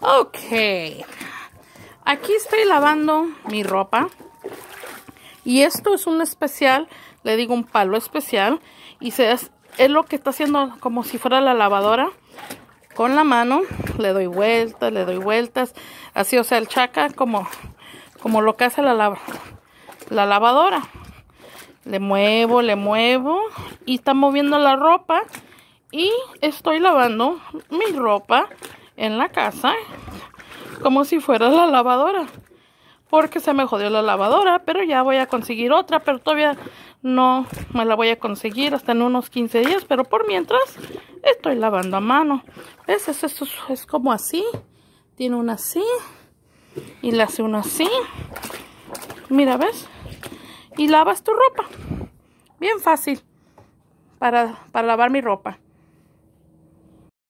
Ok. Aquí estoy lavando mi ropa. Y esto es un especial, le digo un palo especial. Y es, lo que está haciendo como si fuera la lavadora con la mano, le doy vueltas, le doy vueltas, así, o sea, el chaca como, como lo que hace la, la, lavadora. Le muevo, le muevo y está moviendo la ropa y estoy lavando mi ropa en la casa como si fuera la lavadora porque se me jodió la lavadora pero ya voy a conseguir otra pero todavía no me la voy a conseguir hasta en unos 15 días pero por mientras estoy lavando a mano ves esto, es, como así tiene una así y le hace una así mira ves y lavas tu ropa bien fácil para lavar mi ropa